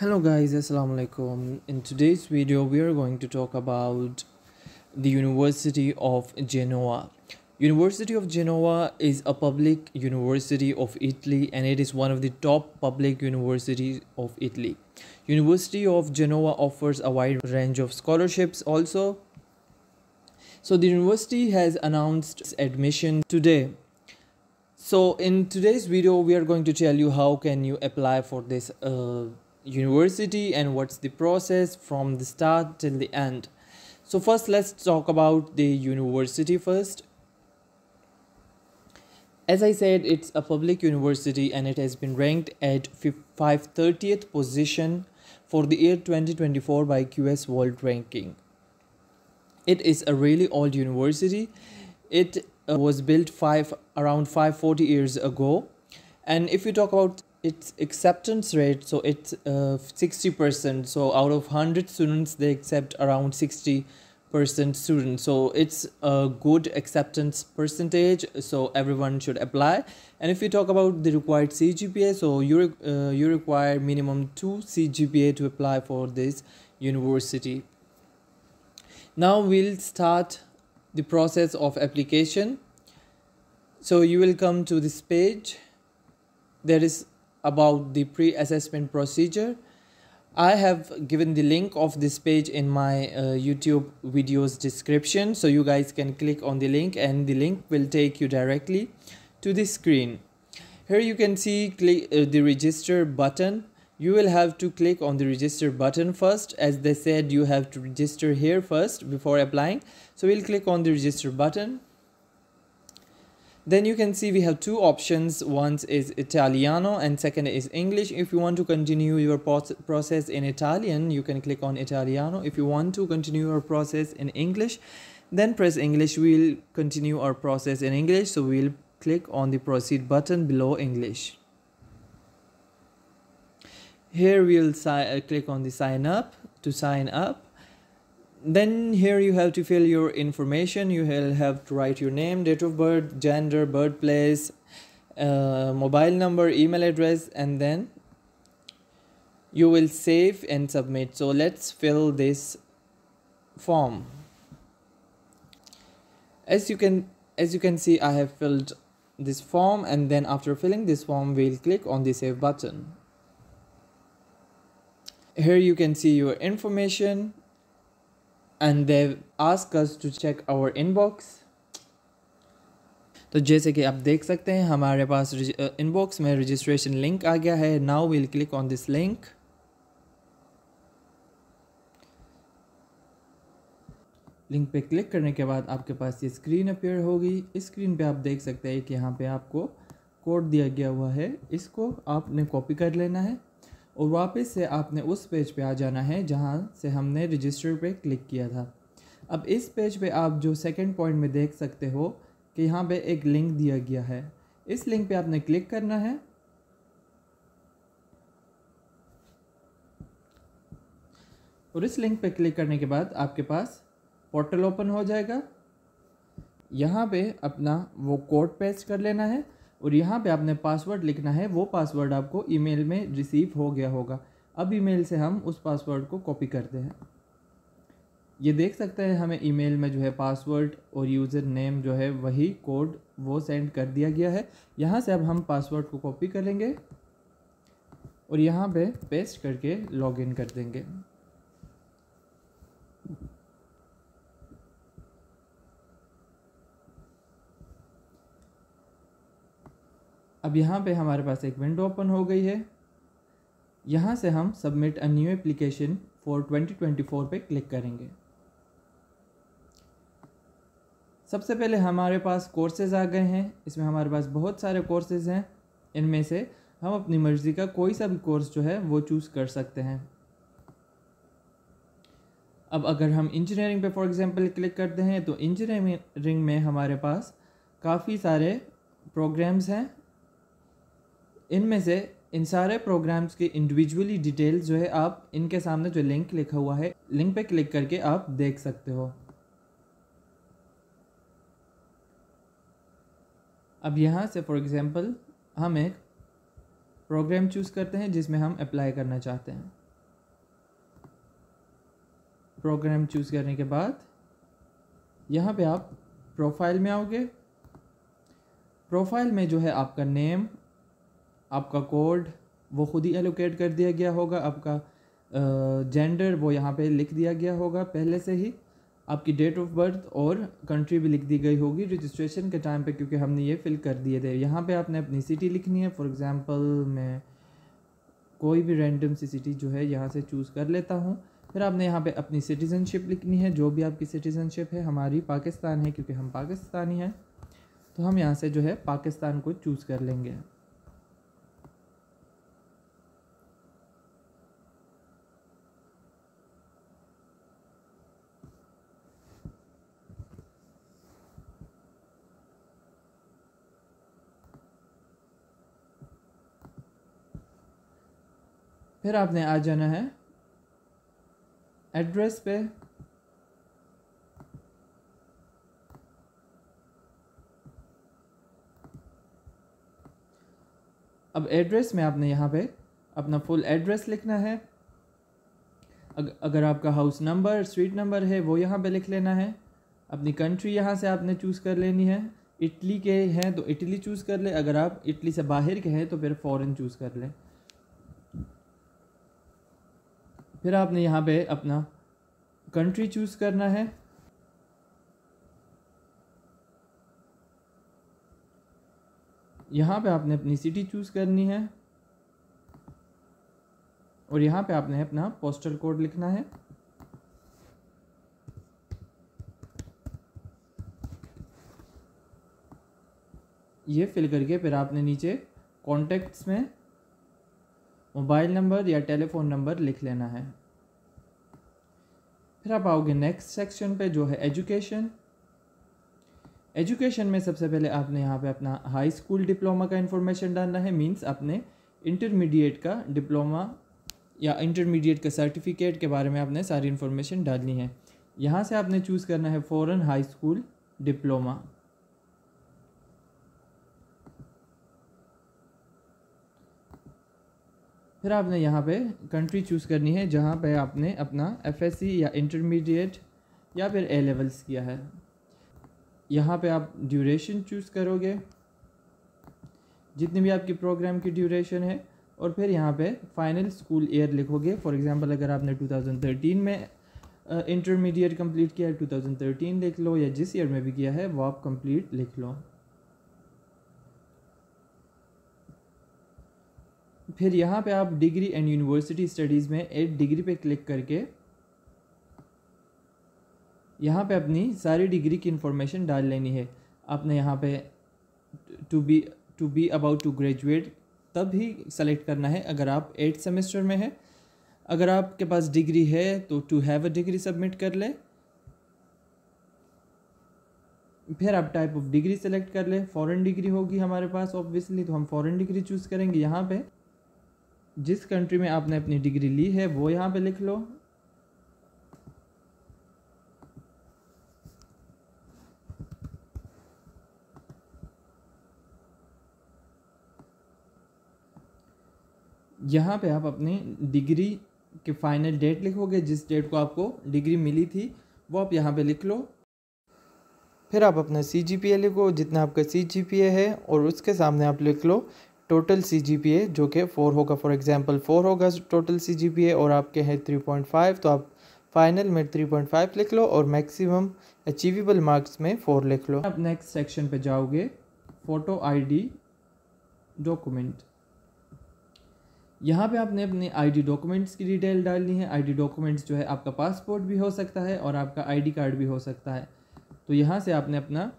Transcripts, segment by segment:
hello guys assalamu alaikum in today's video we are going to talk about the university of genoa university of genoa is a public university of italy and it is one of the top public universities of italy university of genoa offers a wide range of scholarships also so the university has announced admission today so in today's video we are going to tell you how can you apply for this uh, university and what's the process from the start till the end so first let's talk about the university first as i said it's a public university and it has been ranked at 530th position for the year 2024 by qs world ranking it is a really old university it uh, was built five around 540 years ago and if you talk about its acceptance rate so it's uh, 60% so out of 100 students they accept around 60% students so it's a good acceptance percentage so everyone should apply and if you talk about the required cgpa so you uh, you require minimum 2 cgpa to apply for this university now we'll start the process of application so you will come to this page there is about the pre-assessment procedure. I have given the link of this page in my uh, YouTube videos description so you guys can click on the link and the link will take you directly to the screen. Here you can see click, uh, the register button. You will have to click on the register button first as they said you have to register here first before applying. So we'll click on the register button then you can see we have two options one is italiano and second is english if you want to continue your process in italian you can click on italiano if you want to continue your process in english then press english we'll continue our process in english so we'll click on the proceed button below english here we'll uh, click on the sign up to sign up then here you have to fill your information you will have to write your name date of birth gender birthplace uh, mobile number email address and then you will save and submit so let's fill this form as you can as you can see i have filled this form and then after filling this form we'll click on the save button here you can see your information and they ask us to check our inbox तो जैसे कि आप देख सकते हैं हमारे पास inbox में रजिस्ट्रेशन लिंक आ गया है now will click on this link link पे क्लिक करने के बाद आपके पास ये स्क्रीन अपेयर होगी स्क्रीन पे आप देख सकते हैं कि यहाँ पे आपको कोड दिया गया हुआ है इसको आपने कॉपी कर लेना है और वापस से आपने उस पेज पे आ जाना है जहाँ से हमने रजिस्टर पे क्लिक किया था अब इस पेज पे आप जो सेकंड पॉइंट में देख सकते हो कि यहाँ पे एक लिंक दिया गया है इस लिंक पे आपने क्लिक करना है और इस लिंक पे क्लिक करने के बाद आपके पास पोर्टल ओपन हो जाएगा यहाँ पे अपना वो कोड पेस्ट कर लेना है और यहाँ पे आपने पासवर्ड लिखना है वो पासवर्ड आपको ईमेल में रिसीव हो गया होगा अब ईमेल से हम उस पासवर्ड को कॉपी करते हैं ये देख सकते हैं हमें ईमेल में जो है पासवर्ड और यूज़र नेम जो है वही कोड वो सेंड कर दिया गया है यहाँ से अब हम पासवर्ड को कॉपी करेंगे और यहाँ पे पेस्ट करके लॉगिन कर देंगे अब यहाँ पे हमारे पास एक विंडो ओपन हो गई है यहाँ से हम submit a new application for 2024 पे क्लिक करेंगे सबसे पहले हमारे पास कोर्सेज़ आ गए हैं इसमें हमारे पास बहुत सारे कोर्सेज़ हैं इनमें से हम अपनी मर्ज़ी का कोई सा भी कोर्स जो है वो चूज़ कर सकते हैं अब अगर हम इंजीनियरिंग पे फॉर एग्जांपल क्लिक करते हैं तो इंजीनियरिंग में हमारे पास काफ़ी सारे प्रोग्राम्स हैं इनमें से इन सारे प्रोग्राम्स की इंडिविजुअली डिटेल जो है आप इनके सामने जो लिंक लिखा हुआ है लिंक पे क्लिक करके आप देख सकते हो अब यहाँ से फॉर एग्ज़ाम्पल हम एक प्रोग्राम चूज़ करते हैं जिसमें हम अप्लाई करना चाहते हैं प्रोग्राम चूज़ करने के बाद यहाँ पे आप प्रोफाइल में आओगे प्रोफाइल में जो है आपका नेम आपका कोड वो खुद ही एलोकेट कर दिया गया होगा आपका जेंडर वो यहाँ पे लिख दिया गया होगा पहले से ही आपकी डेट ऑफ बर्थ और कंट्री भी लिख दी गई होगी रजिस्ट्रेशन के टाइम पे क्योंकि हमने ये फिल कर दिए थे यहाँ पे आपने अपनी सिटी लिखनी है फॉर एग्ज़ाम्पल मैं कोई भी रैंडम सी सिटी जो है यहाँ से चूज़ कर लेता हूँ फिर आपने यहाँ पे अपनी सिटीज़नशिप लिखनी है जो भी आपकी सिटीज़नशिप है हमारी पाकिस्तान है क्योंकि हम पाकिस्तानी हैं तो हम यहाँ से जो है पाकिस्तान को चूज़ कर लेंगे फिर आपने आ जाना है एड्रेस पे अब एड्रेस में आपने यहाँ पे अपना फुल एड्रेस लिखना है अगर आपका हाउस नंबर स्ट्रीट नंबर है वो यहाँ पे लिख लेना है अपनी कंट्री यहाँ से आपने चूज़ कर लेनी है इटली के हैं तो इटली चूज़ कर ले अगर आप इटली से बाहर के हैं तो फिर फ़ॉरन चूज़ कर लें फिर आपने यहाँ पे अपना कंट्री चूज़ करना है यहाँ पे आपने अपनी सिटी चूज़ करनी है और यहाँ पे आपने अपना पोस्टल कोड लिखना है ये फिल करके फिर आपने नीचे कॉन्टेक्ट्स में मोबाइल नंबर या टेलीफोन नंबर लिख लेना है फिर आप आओगे नेक्स्ट सेक्शन पे जो है एजुकेशन एजुकेशन में सबसे पहले आपने यहाँ पे अपना हाई स्कूल डिप्लोमा का इन्फॉर्मेशन डालना है मींस आपने इंटरमीडिएट का डिप्लोमा या इंटरमीडिएट का सर्टिफिकेट के बारे में आपने सारी इन्फॉर्मेशन डालनी है यहाँ से आपने चूज़ करना है फ़ौरन हाई स्कूल डिप्लोमा फिर आपने यहाँ पे कंट्री चूज़ करनी है जहाँ पे आपने अपना एफएससी या इंटरमीडिएट या फिर ए लेवल्स किया है यहाँ पे आप ड्यूरेशन चूज़ करोगे जितनी भी आपकी प्रोग्राम की ड्यूरेशन है और फिर यहाँ पे फाइनल स्कूल ईयर लिखोगे फॉर एग्जांपल अगर आपने 2013 में इंटरमीडिएट कंप्लीट किया है टू लिख लो या जिस ईयर में भी किया है वो आप कम्प्लीट लिख लो फिर यहाँ पे आप डिग्री एंड यूनिवर्सिटी स्टडीज़ में एट डिग्री पे क्लिक करके यहाँ पे अपनी सारी डिग्री की इन्फॉर्मेशन डाल लेनी है आपने यहाँ पे to be to be about to graduate तब ही सेलेक्ट करना है अगर आप एट सेमेस्टर में हैं अगर आपके पास डिग्री है तो to have a degree submit कर ले फिर आप टाइप ऑफ डिग्री सेलेक्ट कर ले फॉरेन डिग्री होगी हमारे पास ऑब्वियसली तो हम फॉरेन डिग्री चूज़ करेंगे यहाँ पे जिस कंट्री में आपने अपनी डिग्री ली है वो यहाँ पे लिख लो यहाँ पे आप अपनी डिग्री के फाइनल डेट लिखोगे जिस डेट को आपको डिग्री मिली थी वो आप यहाँ पे लिख लो फिर आप अपना सी जी पी ए लिखो जितना आपका सी जी पी ए है और उसके सामने आप लिख लो टोटल सी जी पी ए जो कि फ़ोर होगा फॉर एग्ज़ाम्पल फोर होगा total C G P A और आपके हैं थ्री पॉइंट फाइव तो आप फाइनल में थ्री पॉइंट फाइव लिख लो और मैक्सिमम अचीवेबल मार्क्स में फ़ोर लिख लो आप नेक्स्ट सेक्शन पे जाओगे फ़ोटो आईडी डॉक्यूमेंट यहाँ पे आपने अपने आईडी डॉक्यूमेंट्स की डिटेल डालनी है आई डॉक्यूमेंट्स जो है आपका पासपोर्ट भी हो सकता है और आपका आई कार्ड भी हो सकता है तो यहाँ से आपने अपना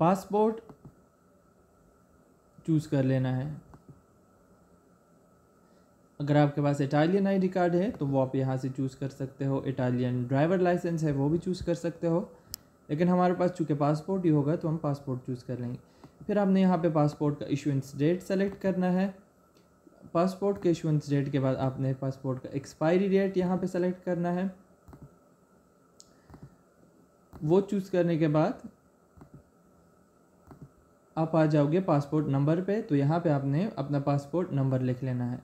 पासपोर्ट चूज़ कर लेना है अगर आपके पास इटालियन आईडी कार्ड है तो वो आप यहाँ से चूज़ कर सकते हो इटालियन ड्राइवर लाइसेंस है वो भी चूज़ कर सकते हो लेकिन हमारे पास चूँकि पासपोर्ट ही होगा तो हम पासपोर्ट चूज़ कर लेंगे फिर आपने यहाँ पे पासपोर्ट का इशुंस डेट सेलेक्ट करना है पासपोर्ट के इशुंस डेट के बाद आपने पासपोर्ट का एक्सपायरी डेट यहाँ पर सेलेक्ट करना है वो चूज़ करने के बाद आप आ जाओगे पासपोर्ट नंबर पे तो यहाँ पे आपने अपना पासपोर्ट नंबर लिख लेना है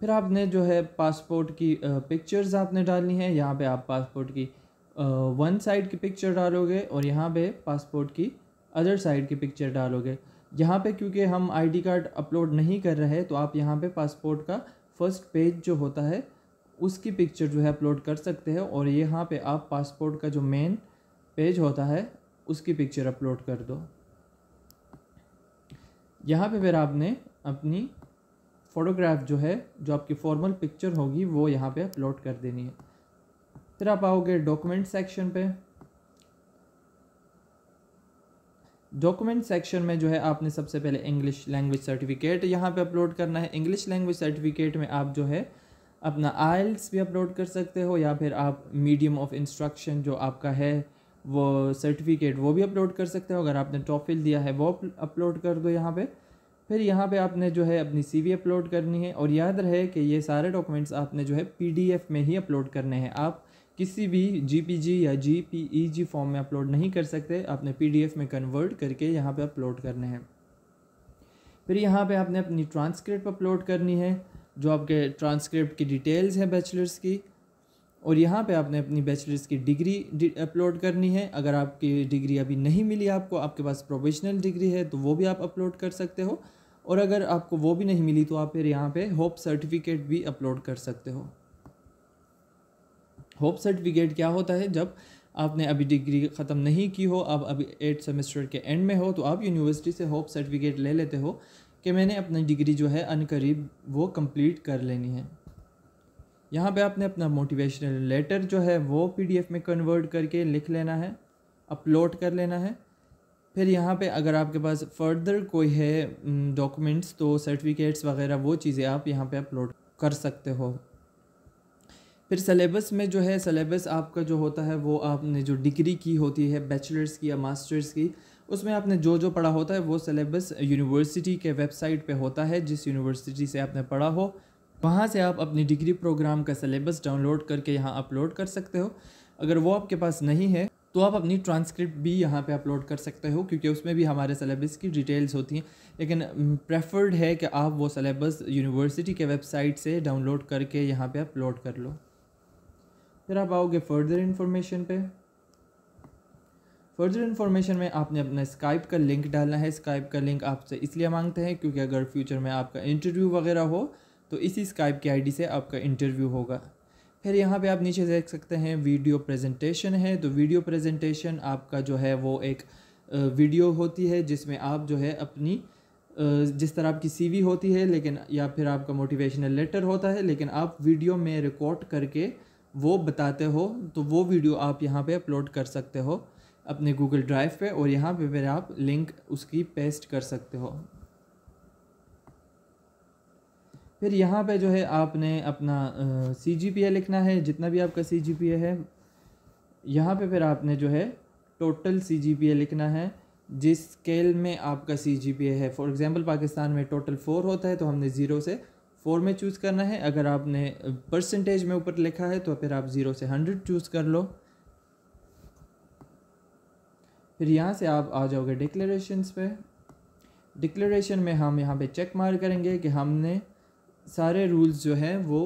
फिर आपने जो है पासपोर्ट की पिक्चर्स आपने डालनी है यहाँ पे आप पासपोर्ट की वन साइड की पिक्चर डालोगे और यहाँ पे पासपोर्ट की अदर साइड की पिक्चर डालोगे यहाँ पे क्योंकि हम आईडी कार्ड अपलोड नहीं कर रहे तो आप यहाँ पे पासपोर्ट का फर्स्ट पेज जो होता है उसकी पिक्चर जो है अपलोड कर सकते हैं और यहाँ पे आप पासपोर्ट का जो मेन पेज होता है उसकी पिक्चर अपलोड कर दो यहाँ पे फिर आपने अपनी फ़ोटोग्राफ जो है जो आपकी फॉर्मल पिक्चर होगी वो यहाँ पे अपलोड कर देनी है फिर आप आओगे डॉक्यूमेंट सेक्शन पे डॉक्यूमेंट सेक्शन में जो है आपने सबसे पहले इंग्लिश लैंग्वेज सर्टिफिकेट यहाँ पे अपलोड करना है इंग्लिश लैंग्वेज सर्टिफिकेट में आप जो है अपना आइल्स भी अपलोड कर सकते हो या फिर आप मीडियम ऑफ इंस्ट्रक्शन जो आपका है वो सर्टिफिकेट वो भी अपलोड कर सकते हो अगर आपने टॉप फिल दिया है वो अपलोड कर दो यहाँ पे फिर यहाँ पे आपने जो है अपनी सीवी अपलोड करनी है और याद रहे कि ये सारे डॉक्यूमेंट्स आपने जो है पीडीएफ में ही अपलोड करने हैं आप किसी भी जीपीजी या जीपीईजी फॉर्म e में अपलोड नहीं कर सकते आपने पीडीएफ में कन्वर्ट करके यहाँ पे अपलोड करने हैं फिर यहाँ पे आपने अपनी ट्रांसक्रिप्ट अपलोड करनी है जो आपके ट्रांसक्रिप्ट की डिटेल्स हैं बैचलर्स की और यहाँ पे आपने अपनी बैचलर्स की डिग्री अपलोड करनी है अगर आपकी डिग्री अभी नहीं मिली आपको आपके पास प्रोफेशनल डिग्री है तो वो भी आप अपलोड कर सकते हो और अगर आपको वो भी नहीं मिली तो आप फिर यहाँ पे होप सर्टिफिकेट भी अपलोड कर सकते हो होप सर्टिफिकेट क्या होता है जब आपने अभी डिग्री ख़त्म नहीं की हो आप अभी एट सेमेस्टर के एंड में हो तो आप यूनिवर्सिटी से होप सर्टिफिकेट ले लेते हो कि मैंने अपनी डिग्री जो है अनकरीब वो कंप्लीट कर लेनी है यहाँ पे आपने अपना मोटिवेशनल लेटर जो है वो पीडीएफ में कन्वर्ट करके लिख लेना है अपलोड कर लेना है फिर यहाँ पे अगर आपके पास फर्दर कोई है डॉक्यूमेंट्स तो सर्टिफिकेट्स वगैरह वो चीज़ें आप यहाँ पे अपलोड कर सकते हो फिर सलेबस में जो है सलेबस आपका जो होता है वो आपने जो डिग्री की होती है बैचलर्स की या मास्टर्स की उसमें आपने जो जो पढ़ा होता है वो सलेबस यूनिवर्सिटी के वेबसाइट पे होता है जिस यूनिवर्सिटी से आपने पढ़ा हो वहाँ से आप अपनी डिग्री प्रोग्राम का सिलेबस डाउनलोड करके यहाँ अपलोड कर सकते हो अगर वो आपके पास नहीं है तो आप अपनी ट्रांसक्रिप्ट भी यहाँ पे अपलोड कर सकते हो क्योंकि उसमें भी हमारे सिलेबस की डिटेल्स होती हैं लेकिन प्रेफर्ड है कि आप वो सिलेबस यूनिवर्सिटी के वेबसाइट से डाउनलोड करके यहाँ पे अपलोड कर लो फिर आप आओगे फर्दर इन्फॉर्मेशन पे फर्दर इन्फॉर्मेशन में आपने अपना स्काइप का लिंक डालना है स्काइप का लिंक आपसे इसलिए मांगते हैं क्योंकि अगर फ्यूचर में आपका इंटरव्यू वगैरह हो तो इसी स्काइप की आईडी से आपका इंटरव्यू होगा फिर यहाँ पे आप नीचे देख सकते हैं वीडियो प्रेजेंटेशन है तो वीडियो प्रेजेंटेशन आपका जो है वो एक वीडियो होती है जिसमें आप जो है अपनी जिस तरह आपकी सीवी होती है लेकिन या फिर आपका मोटिवेशनल लेटर होता है लेकिन आप वीडियो में रिकॉर्ड करके वो बताते हो तो वो वीडियो आप यहाँ पर अपलोड कर सकते हो अपने गूगल ड्राइव पे और यहाँ पे फिर आप लिंक उसकी पेस्ट कर सकते हो फिर यहाँ पे जो है आपने अपना सी जी पी ए लिखना है जितना भी आपका सी जी पी ए है यहाँ पे फिर आपने जो है टोटल सी जी पी ए लिखना है जिस स्केल में आपका सी जी पी ए है फॉर एग्ज़ाम्पल पाकिस्तान में टोटल फ़ोर होता है तो हमने ज़ीरो से फोर में चूज़ करना है अगर आपने परसेंटेज में ऊपर लिखा है तो फिर आप ज़ीरो से हंड्रेड चूज़ कर लो फिर यहाँ से आप आ जाओगे डिक्लेरेशन पे डिक्लेरेशन में हम यहाँ पे चेक मार करेंगे कि हमने सारे रूल्स जो हैं वो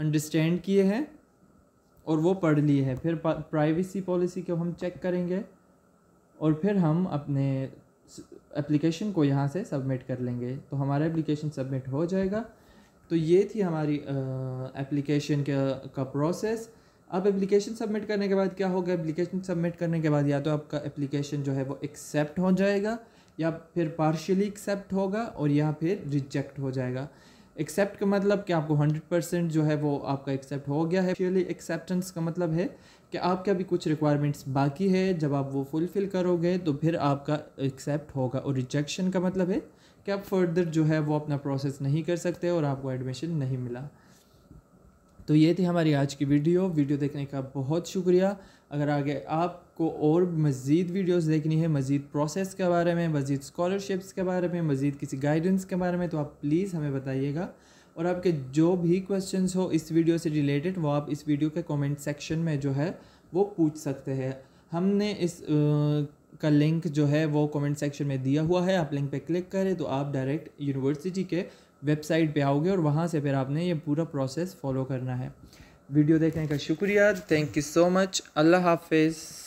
अंडरस्टैंड किए हैं और वो पढ़ लिए हैं फिर प्राइवेसी पॉलिसी को हम चेक करेंगे और फिर हम अपने एप्लीकेशन को यहाँ से सबमिट कर लेंगे तो हमारा एप्लीकेशन सबमिट हो जाएगा तो ये थी हमारी एप्लीकेशन का, का प्रोसेस अब एप्लीकेशन सबमिट करने के बाद क्या होगा एप्लीकेशन सबमिट करने के बाद या तो आपका एप्लीकेशन जो है वो एक्सेप्ट हो जाएगा या फिर पार्शियली एक्सेप्ट होगा और या फिर रिजेक्ट हो जाएगा एक्सेप्ट का मतलब कि आपको हंड्रेड परसेंट जो है वो आपका एक्सेप्ट हो गया है एक्चुअली एक्सेप्टेंस का मतलब है कि आपके अभी कुछ रिक्वायरमेंट्स बाकी है जब आप वो फुलफ़िल करोगे तो फिर आपका एक्सेप्ट होगा और रिजेक्शन का मतलब है कि आप फर्दर जो है वो अपना प्रोसेस नहीं कर सकते और आपको एडमिशन नहीं मिला तो ये थी हमारी आज की वीडियो वीडियो देखने का बहुत शुक्रिया अगर आगे आपको और मज़ीद वीडियोस देखनी है मज़ीद प्रोसेस के बारे में मज़ीद स्कॉलरशिप्स के बारे में मज़ीद किसी गाइडेंस के बारे में तो आप प्लीज़ हमें बताइएगा और आपके जो भी क्वेश्चंस हो इस वीडियो से रिलेटेड वो आप इस वीडियो के कमेंट सेक्शन में जो है वो पूछ सकते हैं हमने इस आ, का लिंक जो है वो कमेंट सेक्शन में दिया हुआ है आप लिंक पे क्लिक करें तो आप डायरेक्ट यूनिवर्सिटी के वेबसाइट पे आओगे और वहाँ से फिर आपने ये पूरा प्रोसेस फॉलो करना है वीडियो देखने का शुक्रिया थैंक यू सो मच अल्लाह हाफिज़